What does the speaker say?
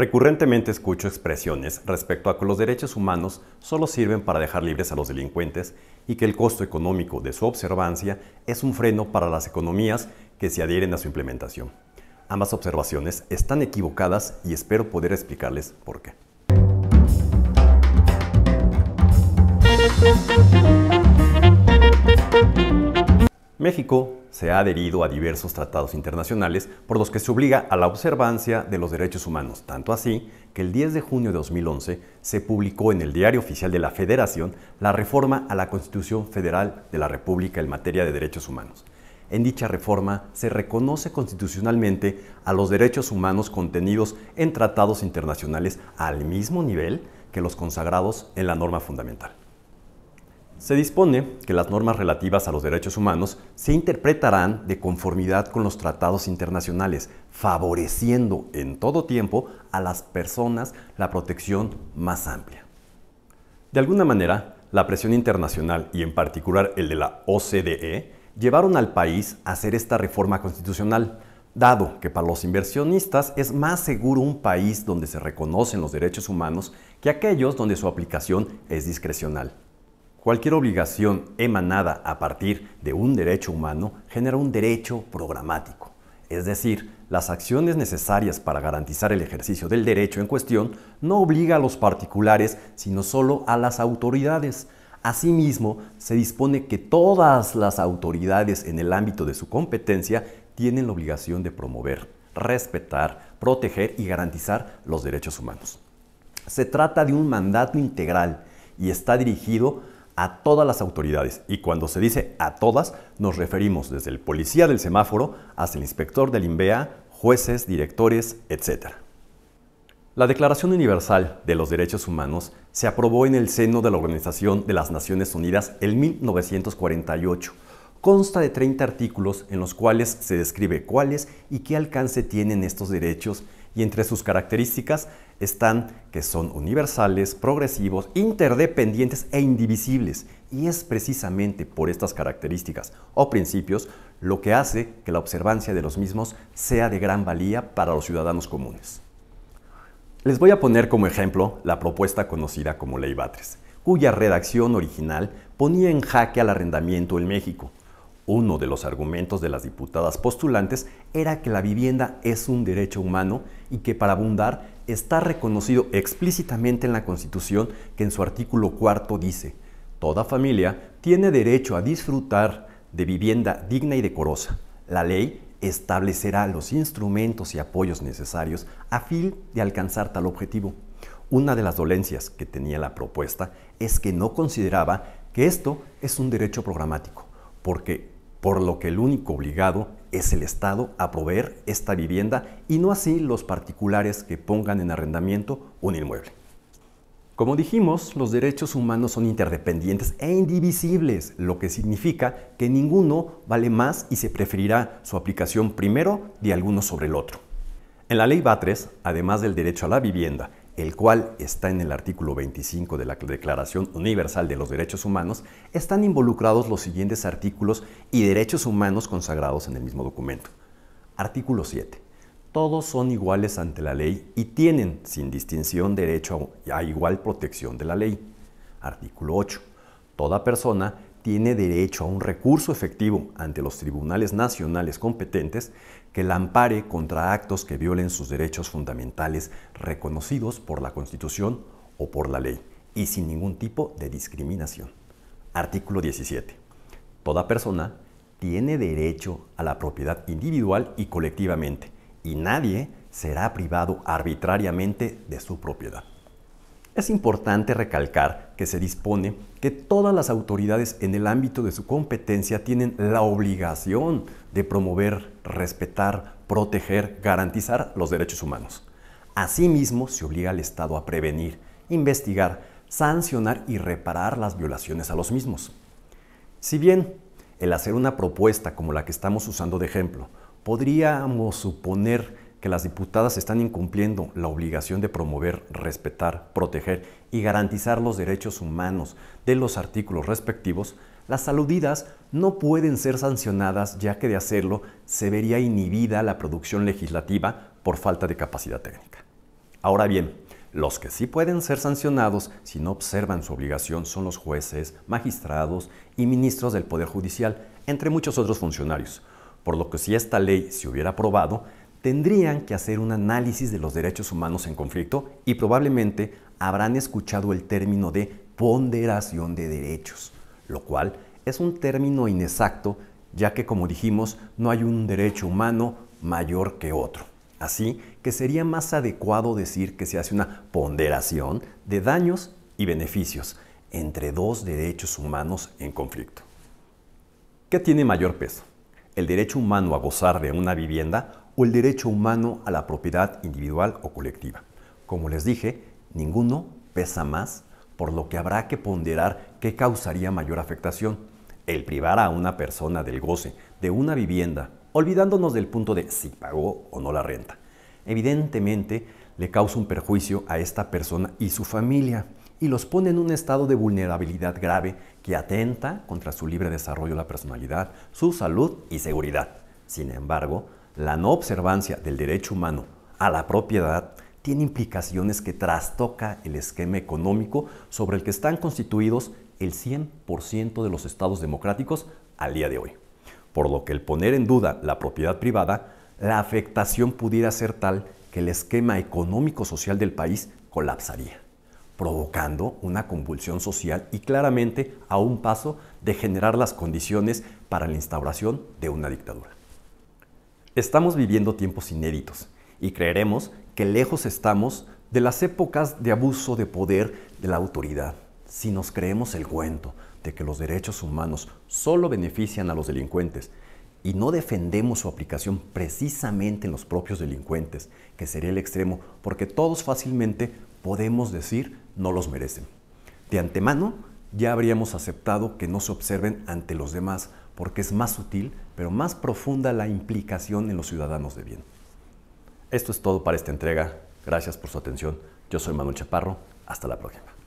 Recurrentemente escucho expresiones respecto a que los derechos humanos solo sirven para dejar libres a los delincuentes y que el costo económico de su observancia es un freno para las economías que se adhieren a su implementación. Ambas observaciones están equivocadas y espero poder explicarles por qué. México se ha adherido a diversos tratados internacionales por los que se obliga a la observancia de los derechos humanos, tanto así que el 10 de junio de 2011 se publicó en el Diario Oficial de la Federación la reforma a la Constitución Federal de la República en materia de derechos humanos. En dicha reforma se reconoce constitucionalmente a los derechos humanos contenidos en tratados internacionales al mismo nivel que los consagrados en la norma fundamental. Se dispone que las normas relativas a los derechos humanos se interpretarán de conformidad con los tratados internacionales, favoreciendo en todo tiempo a las personas la protección más amplia. De alguna manera, la presión internacional y en particular el de la OCDE llevaron al país a hacer esta reforma constitucional, dado que para los inversionistas es más seguro un país donde se reconocen los derechos humanos que aquellos donde su aplicación es discrecional. Cualquier obligación emanada a partir de un derecho humano genera un derecho programático, es decir, las acciones necesarias para garantizar el ejercicio del derecho en cuestión no obliga a los particulares, sino solo a las autoridades. Asimismo, se dispone que todas las autoridades en el ámbito de su competencia tienen la obligación de promover, respetar, proteger y garantizar los derechos humanos. Se trata de un mandato integral y está dirigido a todas las autoridades y cuando se dice a todas nos referimos desde el policía del semáforo hasta el inspector del INVEA, jueces, directores, etc. La Declaración Universal de los Derechos Humanos se aprobó en el seno de la Organización de las Naciones Unidas en 1948 consta de 30 artículos en los cuales se describe cuáles y qué alcance tienen estos derechos y entre sus características están que son universales, progresivos, interdependientes e indivisibles. Y es precisamente por estas características o principios lo que hace que la observancia de los mismos sea de gran valía para los ciudadanos comunes. Les voy a poner como ejemplo la propuesta conocida como Ley Batres, cuya redacción original ponía en jaque al arrendamiento en México, uno de los argumentos de las diputadas postulantes era que la vivienda es un derecho humano y que para abundar está reconocido explícitamente en la Constitución que en su artículo cuarto dice, Toda familia tiene derecho a disfrutar de vivienda digna y decorosa. La ley establecerá los instrumentos y apoyos necesarios a fin de alcanzar tal objetivo. Una de las dolencias que tenía la propuesta es que no consideraba que esto es un derecho programático, porque por lo que el único obligado es el Estado a proveer esta vivienda y no así los particulares que pongan en arrendamiento un inmueble. Como dijimos, los derechos humanos son interdependientes e indivisibles, lo que significa que ninguno vale más y se preferirá su aplicación primero de alguno sobre el otro. En la ley Batres, además del derecho a la vivienda, el cual está en el artículo 25 de la Declaración Universal de los Derechos Humanos, están involucrados los siguientes artículos y derechos humanos consagrados en el mismo documento. Artículo 7. Todos son iguales ante la ley y tienen, sin distinción, derecho a igual protección de la ley. Artículo 8. Toda persona tiene derecho a un recurso efectivo ante los tribunales nacionales competentes que la ampare contra actos que violen sus derechos fundamentales reconocidos por la Constitución o por la ley y sin ningún tipo de discriminación. Artículo 17. Toda persona tiene derecho a la propiedad individual y colectivamente y nadie será privado arbitrariamente de su propiedad. Es importante recalcar que se dispone que todas las autoridades en el ámbito de su competencia tienen la obligación de promover, respetar, proteger, garantizar los derechos humanos. Asimismo, se obliga al Estado a prevenir, investigar, sancionar y reparar las violaciones a los mismos. Si bien el hacer una propuesta como la que estamos usando de ejemplo podríamos suponer que las diputadas están incumpliendo la obligación de promover, respetar, proteger y garantizar los derechos humanos de los artículos respectivos, las aludidas no pueden ser sancionadas ya que de hacerlo se vería inhibida la producción legislativa por falta de capacidad técnica. Ahora bien, los que sí pueden ser sancionados si no observan su obligación son los jueces, magistrados y ministros del Poder Judicial, entre muchos otros funcionarios, por lo que si esta ley se hubiera aprobado, tendrían que hacer un análisis de los derechos humanos en conflicto y probablemente habrán escuchado el término de ponderación de derechos, lo cual es un término inexacto ya que como dijimos no hay un derecho humano mayor que otro. Así que sería más adecuado decir que se hace una ponderación de daños y beneficios entre dos derechos humanos en conflicto. ¿Qué tiene mayor peso? ¿El derecho humano a gozar de una vivienda o el derecho humano a la propiedad individual o colectiva. Como les dije, ninguno pesa más, por lo que habrá que ponderar qué causaría mayor afectación. El privar a una persona del goce de una vivienda, olvidándonos del punto de si pagó o no la renta. Evidentemente, le causa un perjuicio a esta persona y su familia y los pone en un estado de vulnerabilidad grave que atenta contra su libre desarrollo de la personalidad, su salud y seguridad. Sin embargo, la no observancia del derecho humano a la propiedad tiene implicaciones que trastoca el esquema económico sobre el que están constituidos el 100% de los estados democráticos al día de hoy. Por lo que el poner en duda la propiedad privada, la afectación pudiera ser tal que el esquema económico-social del país colapsaría, provocando una convulsión social y claramente a un paso de generar las condiciones para la instauración de una dictadura. Estamos viviendo tiempos inéditos y creeremos que lejos estamos de las épocas de abuso de poder de la autoridad. Si nos creemos el cuento de que los derechos humanos solo benefician a los delincuentes y no defendemos su aplicación precisamente en los propios delincuentes, que sería el extremo, porque todos fácilmente podemos decir no los merecen. De antemano, ya habríamos aceptado que no se observen ante los demás porque es más sutil, pero más profunda la implicación en los ciudadanos de bien. Esto es todo para esta entrega. Gracias por su atención. Yo soy Manuel Chaparro. Hasta la próxima.